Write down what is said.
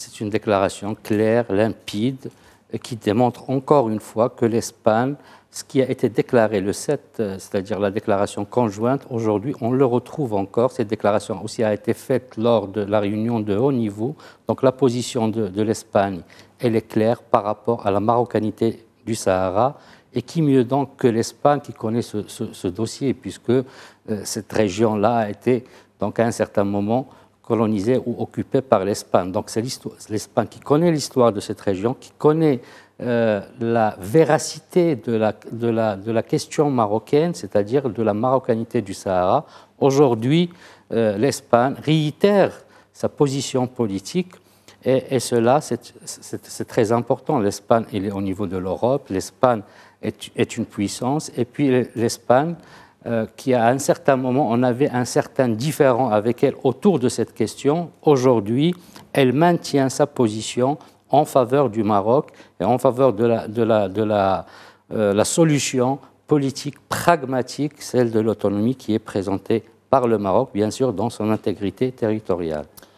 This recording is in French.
C'est une déclaration claire, limpide, qui démontre encore une fois que l'Espagne, ce qui a été déclaré le 7, euh, c'est-à-dire la déclaration conjointe, aujourd'hui, on le retrouve encore. Cette déclaration aussi a été faite lors de la réunion de haut niveau. Donc la position de, l'Espagne, elle est claire par rapport à la marocanité du Sahara. Et qui mieux donc que l'Espagne qui connaît ce, dossier, puisque euh, cette région-là a été, donc à un certain moment, Colonisé ou occupé par l'Espagne. Donc c'est l'Espagne qui connaît l'histoire de cette région, qui connaît euh, la véracité de la, de la, question marocaine, c'est-à-dire de la marocanité du Sahara. Aujourd'hui, euh, l'Espagne réitère sa position politique et, cela, c'est très important. L'Espagne est au niveau de l'Europe, l'Espagne est, une puissance et puis l'Espagne euh, qui à un certain moment, on avait un certain différent avec elle autour de cette question. Aujourd'hui, elle maintient sa position en faveur du Maroc et en faveur de la euh, solution politique pragmatique, celle de l'autonomie qui est présentée par le Maroc, bien sûr, dans son intégrité territoriale.